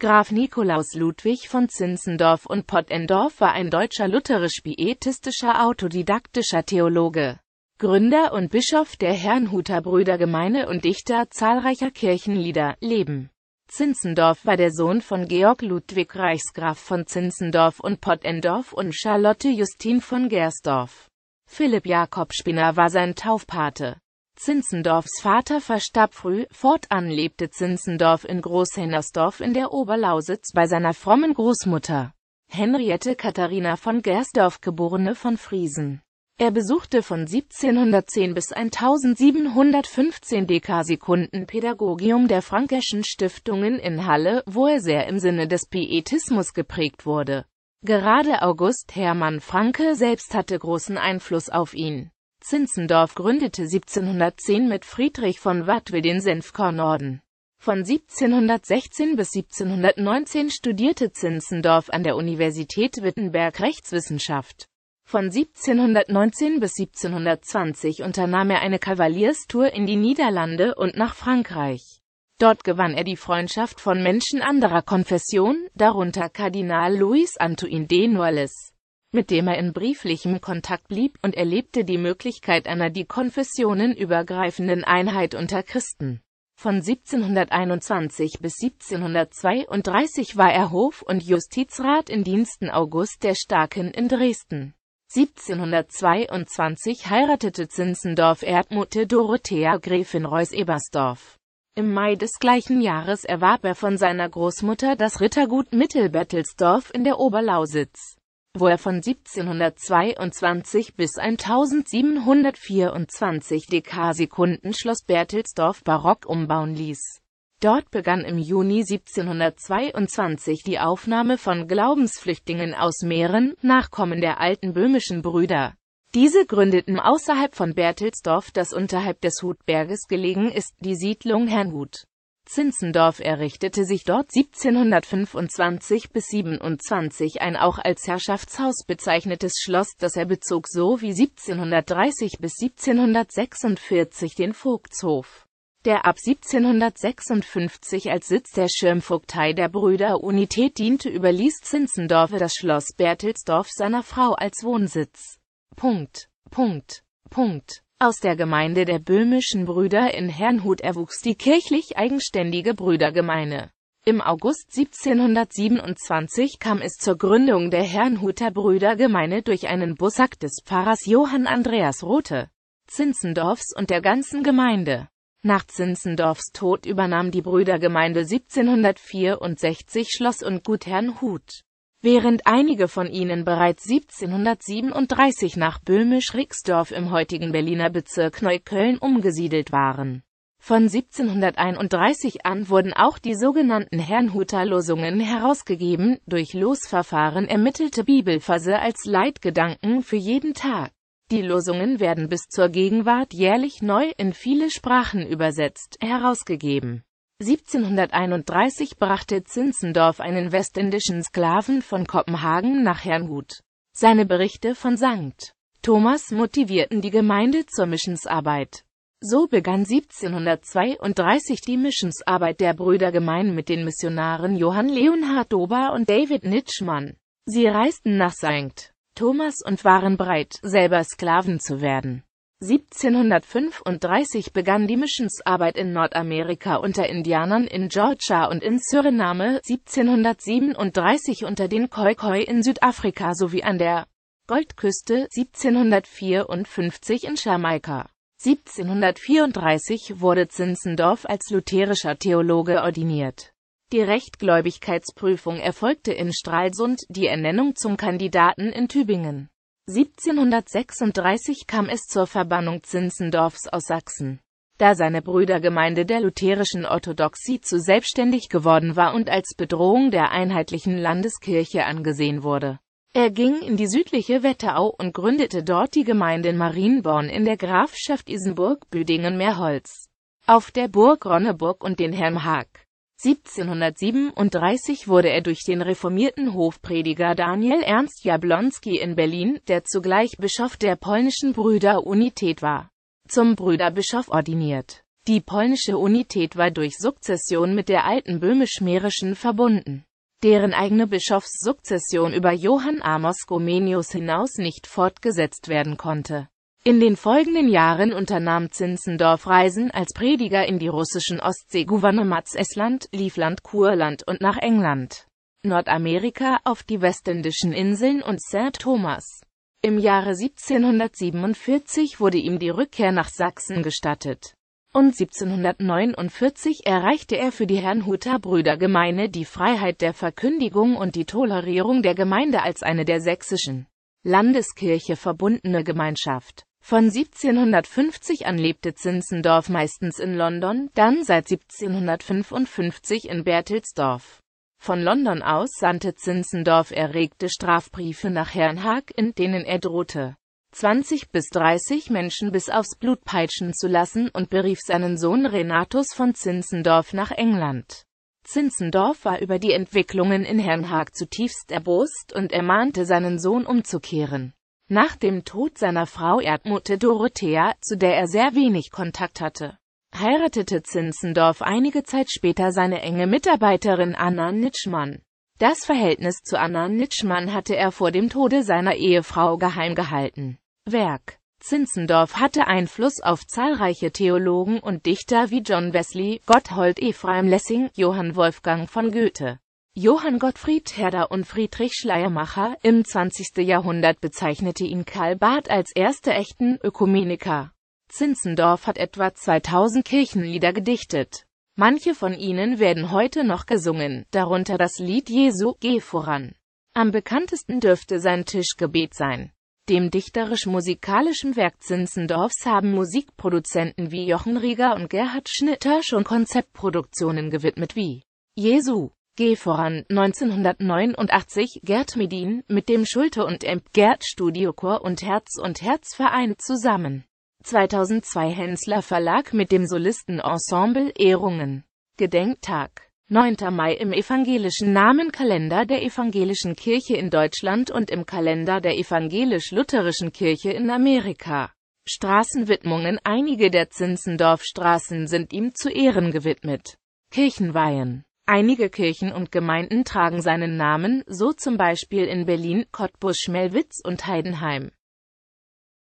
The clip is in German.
Graf Nikolaus Ludwig von Zinzendorf und Pottendorf war ein deutscher lutherisch-pietistischer autodidaktischer Theologe, Gründer und Bischof der Herrnhuter Brüdergemeine und Dichter zahlreicher Kirchenlieder, Leben. Zinzendorf war der Sohn von Georg Ludwig Reichsgraf von Zinzendorf und Pottendorf und Charlotte Justin von Gersdorf. Philipp Jakob Spinner war sein Taufpate. Zinzendorfs Vater verstarb früh, fortan lebte Zinzendorf in Großhennersdorf in der Oberlausitz bei seiner frommen Großmutter, Henriette Katharina von Gersdorf geborene von Friesen. Er besuchte von 1710 bis 1715 Dekasekunden Pädagogium der Frankeschen Stiftungen in Halle, wo er sehr im Sinne des Pietismus geprägt wurde. Gerade August Hermann Franke selbst hatte großen Einfluss auf ihn. Zinzendorf gründete 1710 mit Friedrich von Wattwil den Senfkornorden. Von 1716 bis 1719 studierte Zinzendorf an der Universität Wittenberg Rechtswissenschaft. Von 1719 bis 1720 unternahm er eine Kavalierstour in die Niederlande und nach Frankreich. Dort gewann er die Freundschaft von Menschen anderer Konfession, darunter Kardinal Louis Antoine de Noailles mit dem er in brieflichem Kontakt blieb und erlebte die Möglichkeit einer die Konfessionen übergreifenden Einheit unter Christen. Von 1721 bis 1732 war er Hof- und Justizrat in Diensten August der Starken in Dresden. 1722 heiratete Zinzendorf Erdmute Dorothea Gräfin Reus ebersdorf Im Mai des gleichen Jahres erwarb er von seiner Großmutter das Rittergut Mittelbettelsdorf in der Oberlausitz wo er von 1722 bis 1724 Dekarsekunden Schloss Bertelsdorf barock umbauen ließ. Dort begann im Juni 1722 die Aufnahme von Glaubensflüchtlingen aus Mähren, Nachkommen der alten böhmischen Brüder. Diese gründeten außerhalb von Bertelsdorf das unterhalb des Hutberges gelegen ist die Siedlung Herrnhut Zinzendorf errichtete sich dort 1725 bis 27 ein auch als Herrschaftshaus bezeichnetes Schloss, das er bezog, so wie 1730 bis 1746 den Vogtshof, der ab 1756 als Sitz der Schirmvogtei der Brüder Unität diente, überließ Zinzendorf das Schloss Bertelsdorf seiner Frau als Wohnsitz. Punkt. Punkt. Punkt. Aus der Gemeinde der Böhmischen Brüder in Herrnhut erwuchs die kirchlich eigenständige Brüdergemeine. Im August 1727 kam es zur Gründung der Herrnhuter Brüdergemeine durch einen Bussack des Pfarrers Johann Andreas Rothe, Zinzendorfs und der ganzen Gemeinde. Nach Zinzendorfs Tod übernahm die Brüdergemeinde 1764 Schloss und Gut Herrnhut während einige von ihnen bereits 1737 nach Böhmisch-Rixdorf im heutigen Berliner Bezirk Neukölln umgesiedelt waren. Von 1731 an wurden auch die sogenannten Herrnhuter Losungen herausgegeben, durch Losverfahren ermittelte Bibelverse als Leitgedanken für jeden Tag. Die Losungen werden bis zur Gegenwart jährlich neu in viele Sprachen übersetzt herausgegeben. 1731 brachte Zinzendorf einen westindischen Sklaven von Kopenhagen nach Herrnhut. Seine Berichte von St. Thomas motivierten die Gemeinde zur Missionsarbeit. So begann 1732 die Missionsarbeit der Brüdergemeinde mit den Missionaren Johann Leonhard Dober und David Nitschmann. Sie reisten nach St. Thomas und waren bereit, selber Sklaven zu werden. 1735 begann die Missionsarbeit in Nordamerika unter Indianern in Georgia und in Suriname, 1737 unter den Khoikhoi in Südafrika sowie an der Goldküste, 1754 in Jamaika. 1734 wurde Zinzendorf als lutherischer Theologe ordiniert. Die Rechtgläubigkeitsprüfung erfolgte in Stralsund, die Ernennung zum Kandidaten in Tübingen. 1736 kam es zur Verbannung Zinzendorfs aus Sachsen. Da seine Brüdergemeinde der lutherischen Orthodoxie zu selbstständig geworden war und als Bedrohung der einheitlichen Landeskirche angesehen wurde. Er ging in die südliche Wetterau und gründete dort die Gemeinde Marienborn in der Grafschaft Isenburg-Büdingen-Meerholz, auf der Burg Ronneburg und den Helmhag. 1737 wurde er durch den reformierten Hofprediger Daniel Ernst Jablonski in Berlin, der zugleich Bischof der polnischen Brüderunität war, zum Brüderbischof ordiniert. Die polnische Unität war durch Sukzession mit der alten böhmisch-mährischen verbunden, deren eigene Bischofssukzession über Johann Amos Gomenius hinaus nicht fortgesetzt werden konnte. In den folgenden Jahren unternahm Zinzendorf Reisen als Prediger in die russischen Ostsee Gouvernements Estland, Liefland, Kurland und nach England, Nordamerika, auf die Westindischen Inseln und St. Thomas. Im Jahre 1747 wurde ihm die Rückkehr nach Sachsen gestattet. Und 1749 erreichte er für die Herrnhuter Brüdergemeine die Freiheit der Verkündigung und die Tolerierung der Gemeinde als eine der sächsischen Landeskirche verbundene Gemeinschaft. Von 1750 an lebte Zinzendorf meistens in London, dann seit 1755 in Bertelsdorf. Von London aus sandte Zinzendorf erregte Strafbriefe nach Herrn Haag, in denen er drohte, 20 bis 30 Menschen bis aufs Blut peitschen zu lassen und berief seinen Sohn Renatus von Zinzendorf nach England. Zinzendorf war über die Entwicklungen in Herrn Haag zutiefst erbost und ermahnte seinen Sohn umzukehren. Nach dem Tod seiner Frau Erdmutte Dorothea, zu der er sehr wenig Kontakt hatte, heiratete Zinzendorf einige Zeit später seine enge Mitarbeiterin Anna Nitschmann. Das Verhältnis zu Anna Nitschmann hatte er vor dem Tode seiner Ehefrau geheim gehalten. Werk Zinzendorf hatte Einfluss auf zahlreiche Theologen und Dichter wie John Wesley, Gotthold Ephraim Lessing, Johann Wolfgang von Goethe, Johann Gottfried Herder und Friedrich Schleiermacher im 20. Jahrhundert bezeichnete ihn Karl Barth als erste echten Ökumeniker. Zinzendorf hat etwa 2000 Kirchenlieder gedichtet. Manche von ihnen werden heute noch gesungen, darunter das Lied Jesu, Geh voran. Am bekanntesten dürfte sein Tischgebet sein. Dem dichterisch-musikalischen Werk Zinzendorfs haben Musikproduzenten wie Jochen Rieger und Gerhard Schnitter schon Konzeptproduktionen gewidmet wie Jesu, Geh voran. 1989 Gerd Medin mit dem Schulte und Emp Gerd Studiochor und Herz und Herzverein zusammen. 2002 Hensler Verlag mit dem Solistenensemble Ehrungen. Gedenktag. 9. Mai im evangelischen Namenkalender der Evangelischen Kirche in Deutschland und im Kalender der Evangelisch-Lutherischen Kirche in Amerika. Straßenwidmungen Einige der Zinsendorfstraßen sind ihm zu Ehren gewidmet. Kirchenweihen Einige Kirchen und Gemeinden tragen seinen Namen, so zum Beispiel in Berlin, Cottbus-Schmelwitz und Heidenheim